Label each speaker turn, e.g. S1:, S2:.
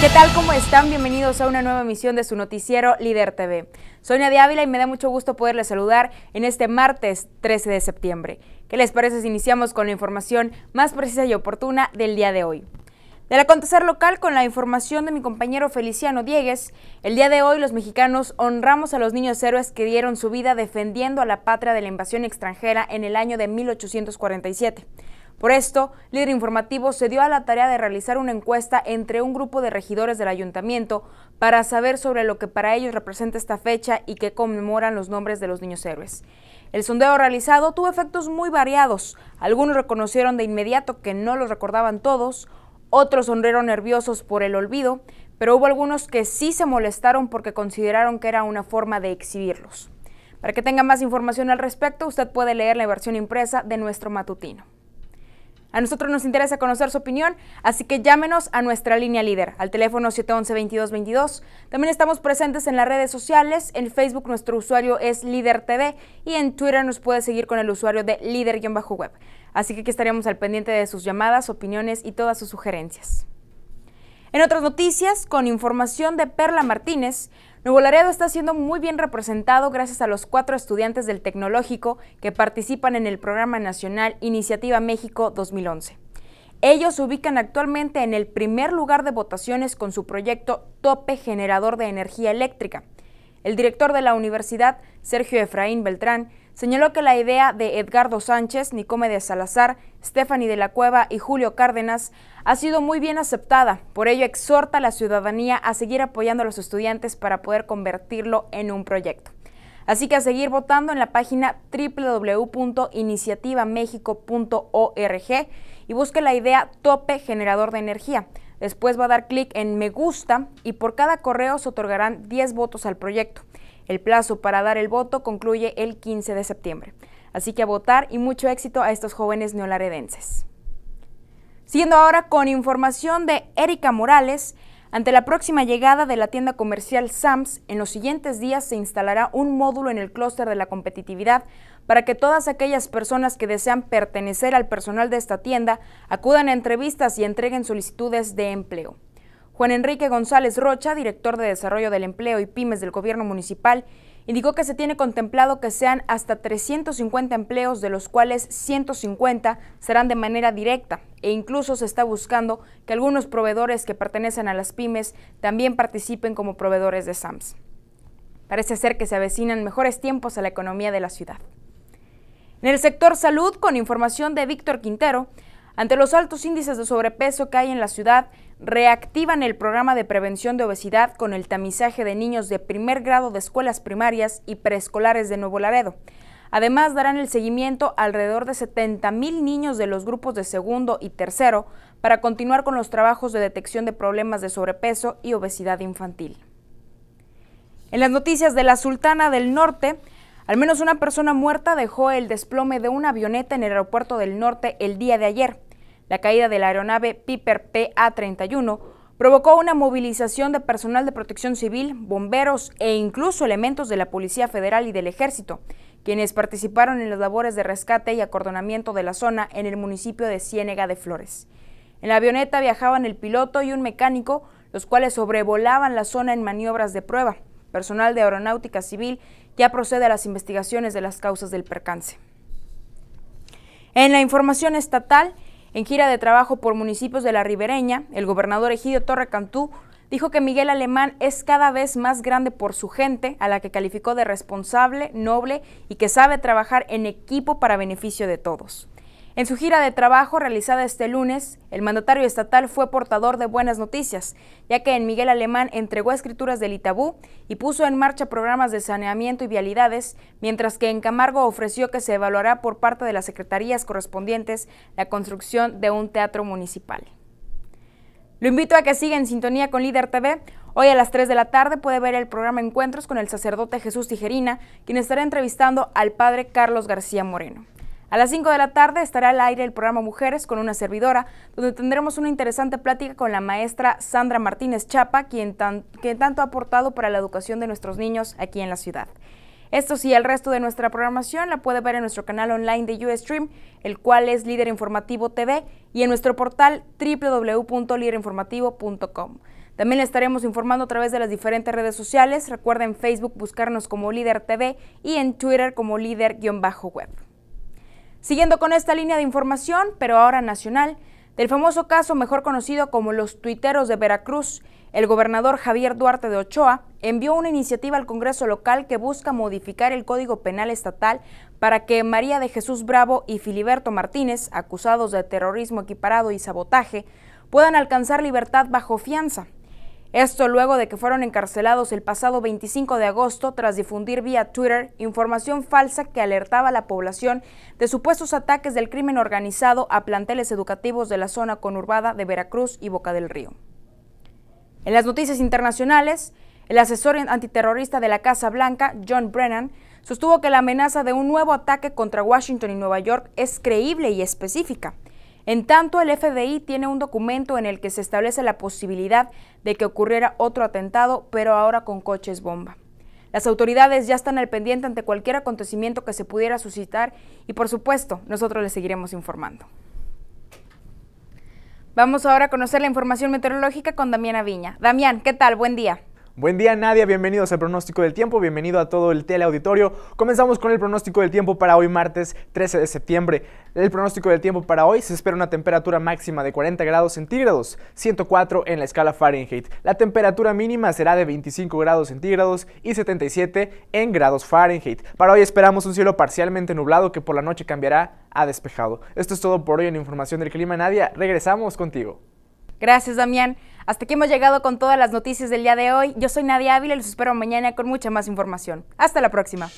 S1: ¿Qué tal? ¿Cómo están? Bienvenidos a una nueva emisión de su noticiero Líder TV. Soy Nadia Ávila y me da mucho gusto poderles saludar en este martes 13 de septiembre. ¿Qué les parece si iniciamos con la información más precisa y oportuna del día de hoy? Del acontecer local, con la información de mi compañero Feliciano Diegues, el día de hoy los mexicanos honramos a los niños héroes que dieron su vida defendiendo a la patria de la invasión extranjera en el año de 1847. Por esto, Líder Informativo se dio a la tarea de realizar una encuesta entre un grupo de regidores del ayuntamiento para saber sobre lo que para ellos representa esta fecha y que conmemoran los nombres de los niños héroes. El sondeo realizado tuvo efectos muy variados. Algunos reconocieron de inmediato que no los recordaban todos, otros sonrieron nerviosos por el olvido, pero hubo algunos que sí se molestaron porque consideraron que era una forma de exhibirlos. Para que tenga más información al respecto, usted puede leer la versión impresa de nuestro matutino. A nosotros nos interesa conocer su opinión, así que llámenos a nuestra línea líder, al teléfono 711-2222. También estamos presentes en las redes sociales, en Facebook nuestro usuario es TV y en Twitter nos puede seguir con el usuario de líder-web. Así que aquí estaremos al pendiente de sus llamadas, opiniones y todas sus sugerencias. En otras noticias, con información de Perla Martínez, Nuevo Laredo está siendo muy bien representado gracias a los cuatro estudiantes del tecnológico que participan en el Programa Nacional Iniciativa México 2011. Ellos se ubican actualmente en el primer lugar de votaciones con su proyecto Tope Generador de Energía Eléctrica, el director de la universidad, Sergio Efraín Beltrán, señaló que la idea de Edgardo Sánchez, Nicomedes Salazar, Stephanie de la Cueva y Julio Cárdenas ha sido muy bien aceptada. Por ello, exhorta a la ciudadanía a seguir apoyando a los estudiantes para poder convertirlo en un proyecto. Así que a seguir votando en la página www.iniciativamexico.org y busque la idea Tope Generador de Energía. Después va a dar clic en me gusta y por cada correo se otorgarán 10 votos al proyecto. El plazo para dar el voto concluye el 15 de septiembre. Así que a votar y mucho éxito a estos jóvenes neolaredenses. Siguiendo ahora con información de Erika Morales, ante la próxima llegada de la tienda comercial Sams, en los siguientes días se instalará un módulo en el clúster de la competitividad para que todas aquellas personas que desean pertenecer al personal de esta tienda acudan a entrevistas y entreguen solicitudes de empleo. Juan Enrique González Rocha, director de Desarrollo del Empleo y Pymes del Gobierno Municipal, indicó que se tiene contemplado que sean hasta 350 empleos, de los cuales 150 serán de manera directa, e incluso se está buscando que algunos proveedores que pertenecen a las pymes también participen como proveedores de SAMS. Parece ser que se avecinan mejores tiempos a la economía de la ciudad. En el sector salud, con información de Víctor Quintero, ante los altos índices de sobrepeso que hay en la ciudad, reactivan el programa de prevención de obesidad con el tamizaje de niños de primer grado de escuelas primarias y preescolares de Nuevo Laredo. Además, darán el seguimiento a alrededor de 70 mil niños de los grupos de segundo y tercero para continuar con los trabajos de detección de problemas de sobrepeso y obesidad infantil. En las noticias de la Sultana del Norte, al menos una persona muerta dejó el desplome de una avioneta en el aeropuerto del norte el día de ayer. La caída de la aeronave Piper PA-31 provocó una movilización de personal de protección civil, bomberos e incluso elementos de la Policía Federal y del Ejército, quienes participaron en las labores de rescate y acordonamiento de la zona en el municipio de Ciénega de Flores. En la avioneta viajaban el piloto y un mecánico, los cuales sobrevolaban la zona en maniobras de prueba. Personal de aeronáutica civil ya procede a las investigaciones de las causas del percance. En la información estatal, en gira de trabajo por municipios de la Ribereña, el gobernador Egidio Torre Cantú dijo que Miguel Alemán es cada vez más grande por su gente, a la que calificó de responsable, noble y que sabe trabajar en equipo para beneficio de todos. En su gira de trabajo realizada este lunes, el mandatario estatal fue portador de buenas noticias, ya que en Miguel Alemán entregó escrituras del Itabú y puso en marcha programas de saneamiento y vialidades, mientras que en Camargo ofreció que se evaluará por parte de las secretarías correspondientes la construcción de un teatro municipal. Lo invito a que siga en sintonía con Líder TV. Hoy a las 3 de la tarde puede ver el programa Encuentros con el sacerdote Jesús Tijerina, quien estará entrevistando al padre Carlos García Moreno. A las 5 de la tarde estará al aire el programa Mujeres con una servidora, donde tendremos una interesante plática con la maestra Sandra Martínez Chapa, quien, tanto ha aportado para la educación de nuestros niños aquí en la ciudad. Esto y el resto de nuestra programación la puede ver en nuestro canal online de Ustream, el cual es Líder Informativo TV, y en nuestro portal www.liderinformativo.com. También le estaremos informando a través de las diferentes redes sociales. Recuerden Facebook buscarnos como Líder TV y en Twitter como Líder-web. Siguiendo con esta línea de información, pero ahora nacional, del famoso caso mejor conocido como los tuiteros de Veracruz, el gobernador Javier Duarte de Ochoa envió una iniciativa al Congreso local que busca modificar el Código Penal Estatal para que María de Jesús Bravo y Filiberto Martínez, acusados de terrorismo equiparado y sabotaje, puedan alcanzar libertad bajo fianza. Esto luego de que fueron encarcelados el pasado 25 de agosto tras difundir vía Twitter información falsa que alertaba a la población de supuestos ataques del crimen organizado a planteles educativos de la zona conurbada de Veracruz y Boca del Río. En las noticias internacionales, el asesor antiterrorista de la Casa Blanca, John Brennan, sostuvo que la amenaza de un nuevo ataque contra Washington y Nueva York es creíble y específica en tanto, el FBI tiene un documento en el que se establece la posibilidad de que ocurriera otro atentado, pero ahora con coches bomba. Las autoridades ya están al pendiente ante cualquier acontecimiento que se pudiera suscitar y por supuesto nosotros les seguiremos informando. Vamos ahora a conocer la información meteorológica con Damián Aviña. Damián, ¿qué tal? Buen día. Buen día Nadia, bienvenidos al pronóstico del tiempo, bienvenido a todo el teleauditorio. Comenzamos con el pronóstico del tiempo para hoy martes 13 de septiembre. El pronóstico del tiempo para hoy se espera una temperatura máxima de 40 grados centígrados, 104 en la escala Fahrenheit. La temperatura mínima será de 25 grados centígrados y 77 en grados Fahrenheit. Para hoy esperamos un cielo parcialmente nublado que por la noche cambiará a despejado. Esto es todo por hoy en Información del Clima Nadia, regresamos contigo. Gracias Damián. Hasta aquí hemos llegado con todas las noticias del día de hoy. Yo soy Nadia Ávila y los espero mañana con mucha más información. Hasta la próxima.